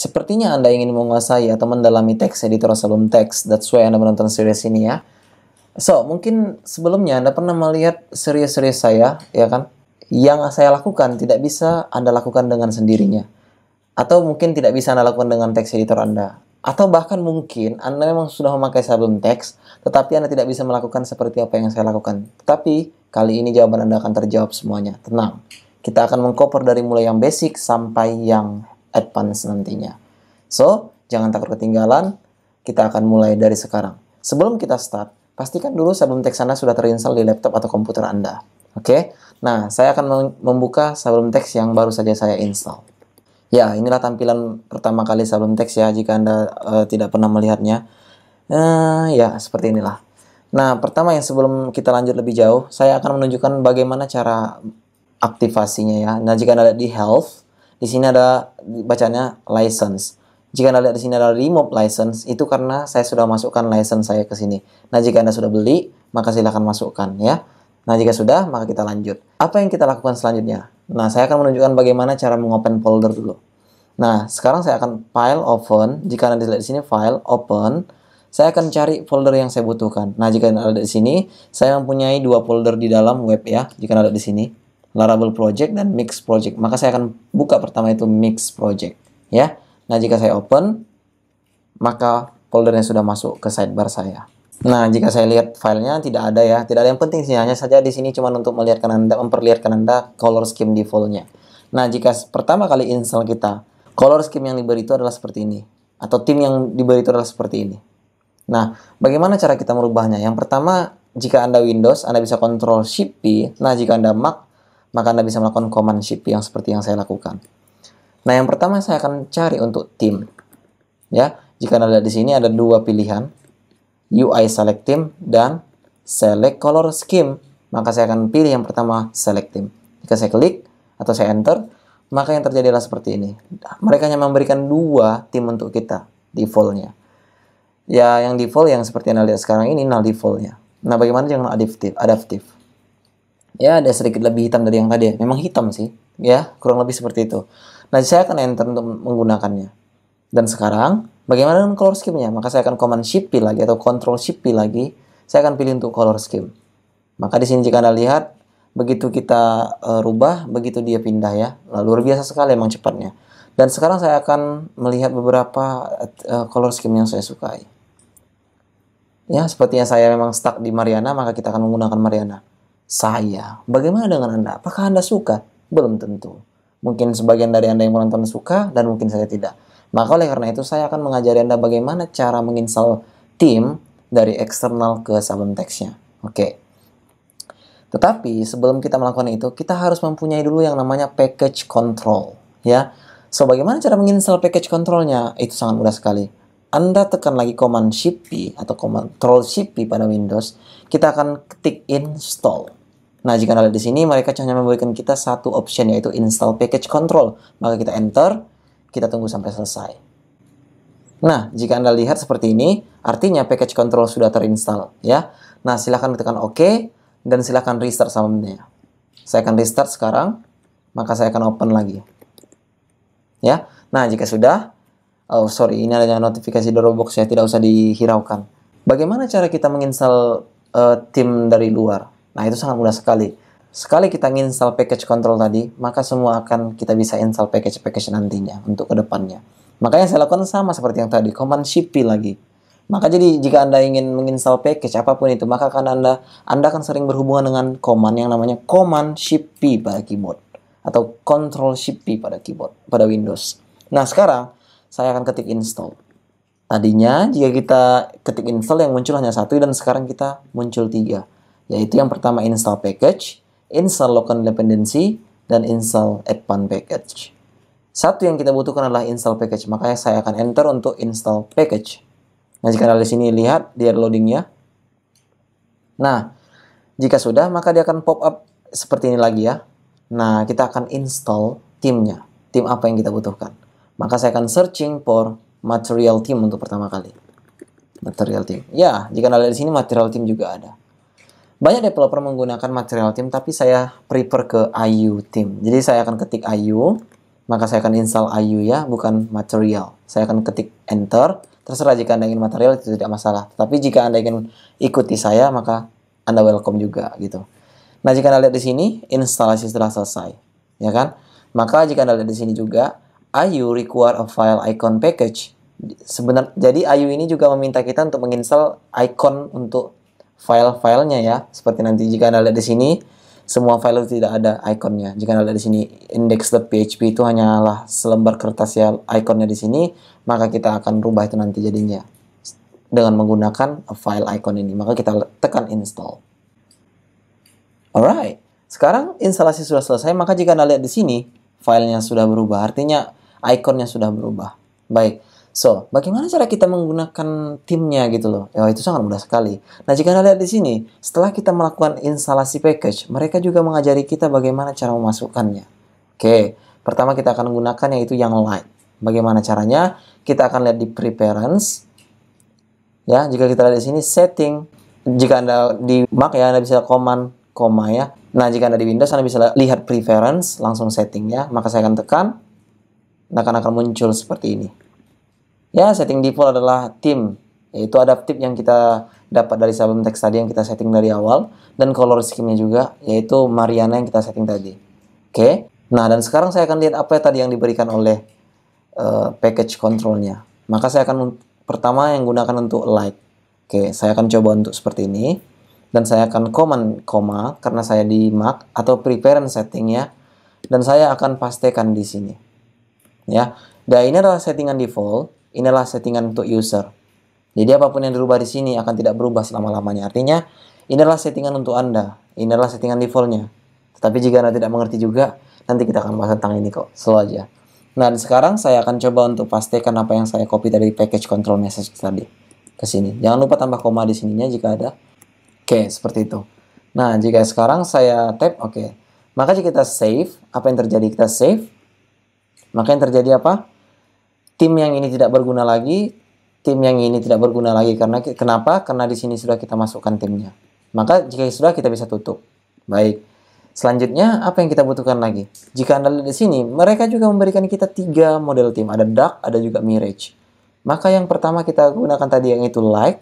Sepertinya Anda ingin menguasai atau mendalami teks editor sebelum teks. That's why Anda menonton series ini ya. So, mungkin sebelumnya Anda pernah melihat series-series saya, ya kan? Yang saya lakukan tidak bisa Anda lakukan dengan sendirinya. Atau mungkin tidak bisa Anda lakukan dengan teks editor Anda. Atau bahkan mungkin Anda memang sudah memakai sebelum teks, tetapi Anda tidak bisa melakukan seperti apa yang saya lakukan. Tetapi, kali ini jawaban Anda akan terjawab semuanya. Tenang. Kita akan mengkoper dari mulai yang basic sampai yang advance nantinya. So, jangan takut ketinggalan, kita akan mulai dari sekarang. Sebelum kita start, pastikan dulu sebelum teks Anda sudah terinstall di laptop atau komputer Anda. Oke? Okay? Nah, saya akan membuka sebelum teks yang baru saja saya install. Ya, inilah tampilan pertama kali sebelum teks ya, jika Anda uh, tidak pernah melihatnya. Uh, ya, seperti inilah. Nah, pertama yang sebelum kita lanjut lebih jauh, saya akan menunjukkan bagaimana cara aktivasinya ya. Nah, jika Anda lihat di health, di sini ada bacanya license. Jika Anda lihat di sini ada remove license, itu karena saya sudah masukkan license saya ke sini. Nah, jika Anda sudah beli, maka silahkan masukkan ya. Nah, jika sudah, maka kita lanjut. Apa yang kita lakukan selanjutnya? Nah, saya akan menunjukkan bagaimana cara mengopen folder dulu. Nah, sekarang saya akan file open. Jika Anda lihat di sini file open, saya akan cari folder yang saya butuhkan. Nah, jika Anda lihat di sini, saya mempunyai dua folder di dalam web ya, jika Anda lihat di sini. Laravel project dan mix project. Maka saya akan buka pertama itu mix project ya. Nah, jika saya open maka foldernya sudah masuk ke sidebar saya. Nah, jika saya lihat filenya tidak ada ya, tidak ada yang penting sih hanya saja di sini cuma untuk melihatkan Anda memperlihatkan Anda color scheme defaultnya. Nah, jika pertama kali install kita, color scheme yang diberi itu adalah seperti ini atau tim yang diberi itu adalah seperti ini. Nah, bagaimana cara kita merubahnya? Yang pertama, jika Anda Windows, Anda bisa kontrol Shift P. Nah, jika Anda Mac, maka Anda bisa melakukan command shift yang seperti yang saya lakukan. Nah, yang pertama saya akan cari untuk tim. Ya, jika Anda lihat di sini ada dua pilihan, UI select team dan select color scheme. Maka saya akan pilih yang pertama select team. Jika saya klik atau saya enter, maka yang terjadi adalah seperti ini. Mereka hanya memberikan dua tim untuk kita, defaultnya. Ya, yang default yang seperti yang Anda lihat sekarang ini, null defaultnya. Nah, bagaimana dengan non adaptive? ya ada sedikit lebih hitam dari yang tadi memang hitam sih ya kurang lebih seperti itu nah saya akan enter untuk menggunakannya dan sekarang bagaimana dengan color scheme-nya maka saya akan command shift P lagi atau control shift P lagi saya akan pilih untuk color scheme maka di sini jika anda lihat begitu kita uh, rubah begitu dia pindah ya Lalu nah, luar biasa sekali emang cepatnya dan sekarang saya akan melihat beberapa uh, color scheme yang saya sukai. Ya, sepertinya saya memang stuck di Mariana, maka kita akan menggunakan Mariana saya. Bagaimana dengan Anda? Apakah Anda suka? Belum tentu. Mungkin sebagian dari Anda yang menonton suka dan mungkin saya tidak. Maka oleh karena itu saya akan mengajari Anda bagaimana cara menginstal tim dari eksternal ke sublim text Oke. Tetapi sebelum kita melakukan itu, kita harus mempunyai dulu yang namanya package control, ya. So, bagaimana cara menginstal package controlnya? Itu sangat mudah sekali. Anda tekan lagi command shift P atau command control shift P pada Windows, kita akan ketik install. Nah, jika Anda lihat di sini, mereka hanya memberikan kita satu option, yaitu install package control. Maka kita enter, kita tunggu sampai selesai. Nah, jika Anda lihat seperti ini, artinya package control sudah terinstall. ya. Nah, silahkan tekan OK, dan silahkan restart sama Saya akan restart sekarang, maka saya akan open lagi. Ya, Nah, jika sudah, oh sorry, ini adanya notifikasi Dropbox ya, tidak usah dihiraukan. Bagaimana cara kita menginstall uh, eh, tim dari luar? Nah, itu sangat mudah sekali. Sekali kita install package control tadi, maka semua akan kita bisa install package-package nantinya untuk kedepannya. Makanya saya lakukan sama seperti yang tadi, command cp lagi. Maka jadi jika Anda ingin menginstall package apapun itu, maka akan Anda Anda akan sering berhubungan dengan command yang namanya command shift P pada keyboard atau control shift P pada keyboard pada Windows. Nah, sekarang saya akan ketik install. Tadinya jika kita ketik install yang muncul hanya satu dan sekarang kita muncul tiga yaitu yang pertama install package, install local dependency, dan install advanced package. Satu yang kita butuhkan adalah install package, makanya saya akan enter untuk install package. Nah, jika dari sini lihat, dia loadingnya. Nah, jika sudah, maka dia akan pop up seperti ini lagi ya. Nah, kita akan install timnya. Tim apa yang kita butuhkan. Maka saya akan searching for material team untuk pertama kali. Material team. Ya, jika ada di sini material team juga ada. Banyak developer menggunakan material team, tapi saya prefer ke IU team. Jadi saya akan ketik IU, maka saya akan install IU ya, bukan material. Saya akan ketik enter, terserah jika Anda ingin material itu tidak masalah. Tapi jika Anda ingin ikuti saya, maka Anda welcome juga gitu. Nah, jika Anda lihat di sini, instalasi setelah selesai, ya kan? Maka jika Anda lihat di sini juga, IU require a file icon package. Sebenar, jadi IU ini juga meminta kita untuk menginstal icon untuk file-filenya ya. Seperti nanti jika Anda lihat di sini, semua file itu tidak ada ikonnya. Jika Anda lihat di sini, index.php itu hanyalah selembar kertas ya ikonnya di sini, maka kita akan rubah itu nanti jadinya dengan menggunakan file icon ini. Maka kita tekan install. Alright, sekarang instalasi sudah selesai, maka jika Anda lihat di sini, filenya sudah berubah, artinya ikonnya sudah berubah. Baik, So, bagaimana cara kita menggunakan timnya gitu loh? Ya, itu sangat mudah sekali. Nah, jika Anda lihat di sini, setelah kita melakukan instalasi package, mereka juga mengajari kita bagaimana cara memasukkannya. Oke, pertama kita akan menggunakan yaitu yang light. Bagaimana caranya? Kita akan lihat di preference. Ya, jika kita lihat di sini setting. Jika Anda di Mac ya, Anda bisa command koma ya. Nah, jika Anda di Windows, Anda bisa lihat preference, langsung setting ya. Maka saya akan tekan, nah akan muncul seperti ini. Ya, setting default adalah theme, yaitu adaptif yang kita dapat dari sebelum teks tadi yang kita setting dari awal dan color scheme-nya juga yaitu Mariana yang kita setting tadi. Oke. Okay? Nah, dan sekarang saya akan lihat apa yang tadi yang diberikan oleh uh, package controlnya. Maka saya akan pertama yang gunakan untuk like. Oke, okay, saya akan coba untuk seperti ini dan saya akan command koma karena saya di Mac atau preference settingnya dan saya akan pastikan di sini ya dan ini adalah settingan default Inilah settingan untuk user. Jadi apapun yang dirubah di sini akan tidak berubah selama-lamanya. Artinya, inilah settingan untuk Anda. Inilah settingan defaultnya. Tetapi jika Anda tidak mengerti juga, nanti kita akan bahas tentang ini kok. Slow aja. Nah, dan sekarang saya akan coba untuk pastikan apa yang saya copy dari package control message tadi ke sini. Jangan lupa tambah koma di sininya jika ada. Oke, seperti itu. Nah, jika sekarang saya tap, oke. Okay. Maka jika kita save, apa yang terjadi? Kita save, maka yang terjadi apa? tim yang ini tidak berguna lagi, tim yang ini tidak berguna lagi karena kenapa? Karena di sini sudah kita masukkan timnya. Maka jika sudah kita bisa tutup. Baik. Selanjutnya apa yang kita butuhkan lagi? Jika Anda lihat di sini, mereka juga memberikan kita tiga model tim. Ada dark, ada juga mirage. Maka yang pertama kita gunakan tadi yang itu like.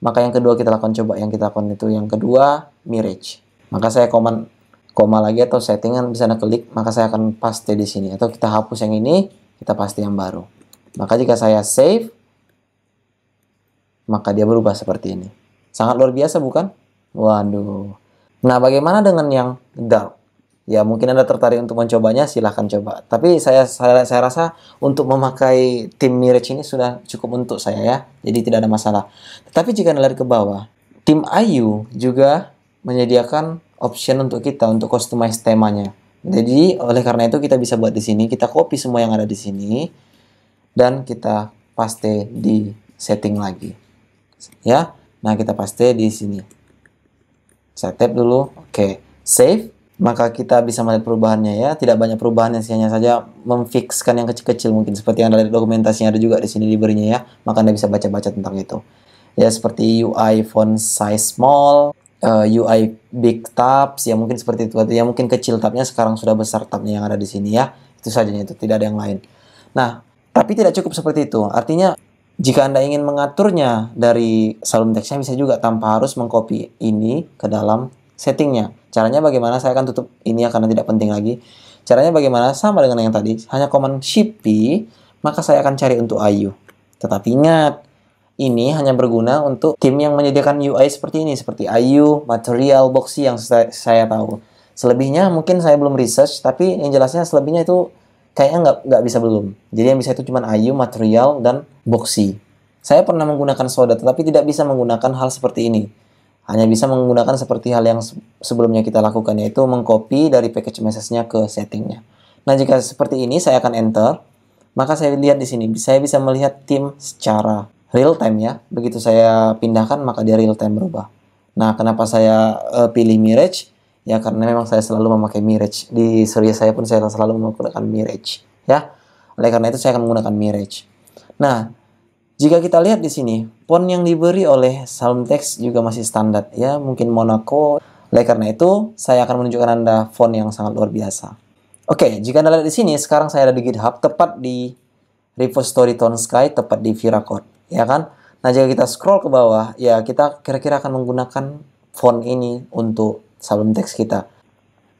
Maka yang kedua kita lakukan coba yang kita lakukan itu yang kedua mirage. Maka saya komen koma lagi atau settingan bisa anda klik maka saya akan paste di sini atau kita hapus yang ini kita paste yang baru. Maka jika saya save, maka dia berubah seperti ini. Sangat luar biasa bukan? Waduh. Nah, bagaimana dengan yang dark? Ya, mungkin Anda tertarik untuk mencobanya, silahkan coba. Tapi saya, saya saya rasa untuk memakai tim mirage ini sudah cukup untuk saya ya. Jadi tidak ada masalah. Tetapi jika Anda lihat ke bawah, tim IU juga menyediakan option untuk kita untuk customize temanya. Jadi, oleh karena itu kita bisa buat di sini, kita copy semua yang ada di sini dan kita paste di setting lagi. Ya. Nah, kita paste di sini. Saya tap dulu. Oke, save. Maka kita bisa melihat perubahannya ya. Tidak banyak perubahan yang hanya saja memfixkan yang kecil-kecil mungkin seperti yang ada di dokumentasinya ada juga di sini diberinya ya. Maka Anda bisa baca-baca tentang itu. Ya, seperti UI font size small, uh, eh, UI big tabs ya mungkin seperti itu. Ya mungkin kecil tabnya sekarang sudah besar tabnya yang ada di sini ya. Itu saja itu, tidak ada yang lain. Nah, tapi tidak cukup seperti itu. Artinya jika Anda ingin mengaturnya dari salon teksnya bisa juga tanpa harus mengcopy ini ke dalam settingnya. Caranya bagaimana? Saya akan tutup ini ya karena tidak penting lagi. Caranya bagaimana? Sama dengan yang tadi. Hanya command shift P, maka saya akan cari untuk IU. Tetapi ingat, ini hanya berguna untuk tim yang menyediakan UI seperti ini, seperti IU, material, boxy yang saya, saya tahu. Selebihnya mungkin saya belum research, tapi yang jelasnya selebihnya itu kayaknya nggak nggak bisa belum. Jadi yang bisa itu cuma ayu, material, dan boxy. Saya pernah menggunakan soda, tetapi tidak bisa menggunakan hal seperti ini. Hanya bisa menggunakan seperti hal yang sebelumnya kita lakukan, yaitu mengcopy dari package message-nya ke settingnya. Nah, jika seperti ini, saya akan enter. Maka saya lihat di sini, saya bisa melihat tim secara real time ya. Begitu saya pindahkan, maka dia real time berubah. Nah, kenapa saya uh, pilih Mirage? ya karena memang saya selalu memakai mirage di surya saya pun saya selalu menggunakan mirage ya oleh karena itu saya akan menggunakan mirage nah jika kita lihat di sini pon yang diberi oleh Salmtex juga masih standar ya mungkin Monaco oleh karena itu saya akan menunjukkan anda font yang sangat luar biasa oke jika anda lihat di sini sekarang saya ada di GitHub tepat di repository Tone Sky tepat di Viracode ya kan nah jika kita scroll ke bawah ya kita kira-kira akan menggunakan font ini untuk sublim text kita.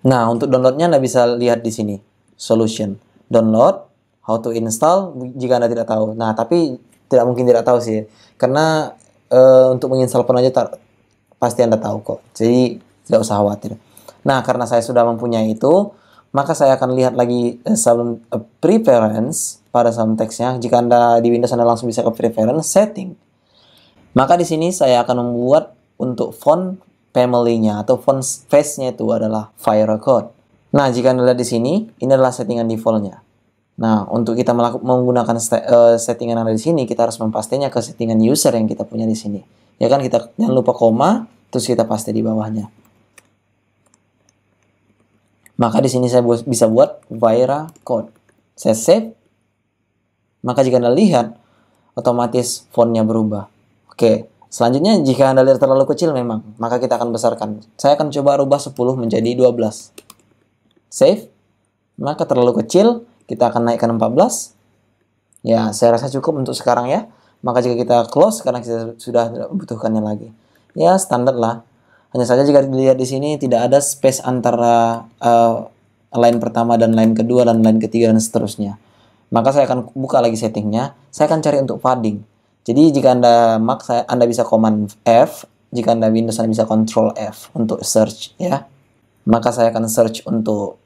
Nah, untuk downloadnya Anda bisa lihat di sini. Solution. Download, how to install, jika Anda tidak tahu. Nah, tapi tidak mungkin tidak tahu sih. Karena uh, untuk menginstal aja pasti Anda tahu kok. Jadi, tidak usah khawatir. Nah, karena saya sudah mempunyai itu, maka saya akan lihat lagi uh, uh, preference pada sublim text-nya. Jika Anda di Windows, Anda langsung bisa ke preference, setting. Maka di sini saya akan membuat untuk font family-nya atau face-nya itu adalah record. Nah, jika Anda lihat di sini, ini adalah settingan default-nya. Nah, untuk kita menggunakan uh, settingan yang ada di sini, kita harus mempastinya ke settingan user yang kita punya di sini. Ya kan, kita jangan lupa koma, terus kita paste di bawahnya. Maka di sini saya bu bisa buat Vira Code. Saya save. Maka jika Anda lihat, otomatis fontnya berubah. Oke, Selanjutnya, jika anda lihat terlalu kecil memang, maka kita akan besarkan. Saya akan coba rubah 10 menjadi 12. Save. Maka terlalu kecil, kita akan naikkan 14. Ya, saya rasa cukup untuk sekarang ya. Maka jika kita close, karena kita sudah tidak membutuhkannya lagi. Ya, standar lah. Hanya saja jika dilihat di sini, tidak ada space antara uh, line pertama dan line kedua dan line ketiga dan seterusnya. Maka saya akan buka lagi settingnya. Saya akan cari untuk padding. Jadi jika Anda Mac, saya, Anda bisa Command F, jika Anda Windows Anda bisa Control F untuk search ya. Maka saya akan search untuk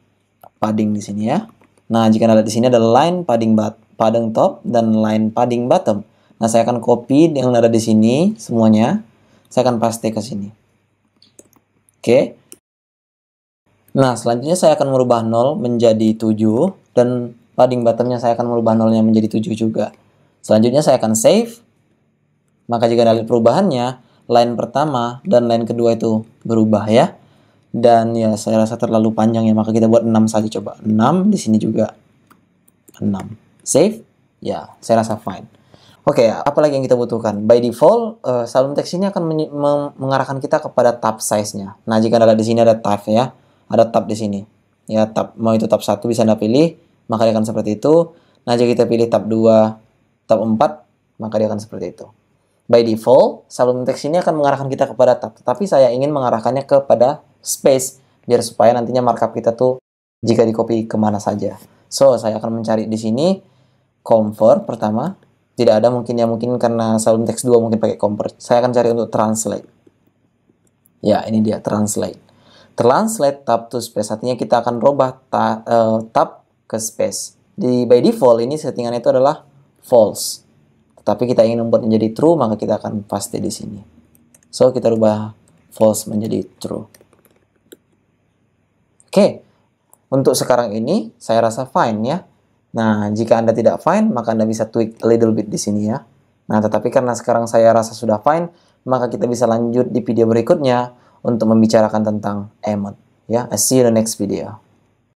padding di sini ya. Nah, jika Anda di sini ada line padding bat padding top dan line padding bottom. Nah, saya akan copy yang ada di sini semuanya. Saya akan paste ke sini. Oke. Okay. Nah, selanjutnya saya akan merubah 0 menjadi 7 dan padding bottomnya saya akan merubah 0nya menjadi 7 juga. Selanjutnya saya akan save. Maka jika dalil perubahannya, line pertama dan line kedua itu berubah ya. Dan ya saya rasa terlalu panjang ya, maka kita buat 6 saja coba. 6 di sini juga 6. Save? Ya, saya rasa fine. Oke, okay, apalagi yang kita butuhkan? By default, uh, eh, salam teks ini akan mengarahkan kita kepada tab size-nya. Nah, jika ada di sini ada tab ya, ada tab di sini. Ya, tab mau itu tab satu bisa Anda pilih, maka dia akan seperti itu. Nah, jika kita pilih tab 2, tab 4, maka dia akan seperti itu. By default, sebelum teks ini akan mengarahkan kita kepada tab, Tapi saya ingin mengarahkannya kepada space, biar supaya nantinya markup kita tuh jika di copy kemana saja. So, saya akan mencari di sini convert pertama. Tidak ada mungkin ya mungkin karena sebelum teks 2 mungkin pakai convert. Saya akan cari untuk translate. Ya, ini dia translate. Translate tab to space artinya kita akan rubah eh, tab ke space. Di by default ini settingan itu adalah false tapi kita ingin membuat menjadi true maka kita akan pasti di sini so kita rubah false menjadi true oke okay. untuk sekarang ini saya rasa fine ya nah jika anda tidak fine maka anda bisa tweak a little bit di sini ya nah tetapi karena sekarang saya rasa sudah fine maka kita bisa lanjut di video berikutnya untuk membicarakan tentang emot ya I see you in the next video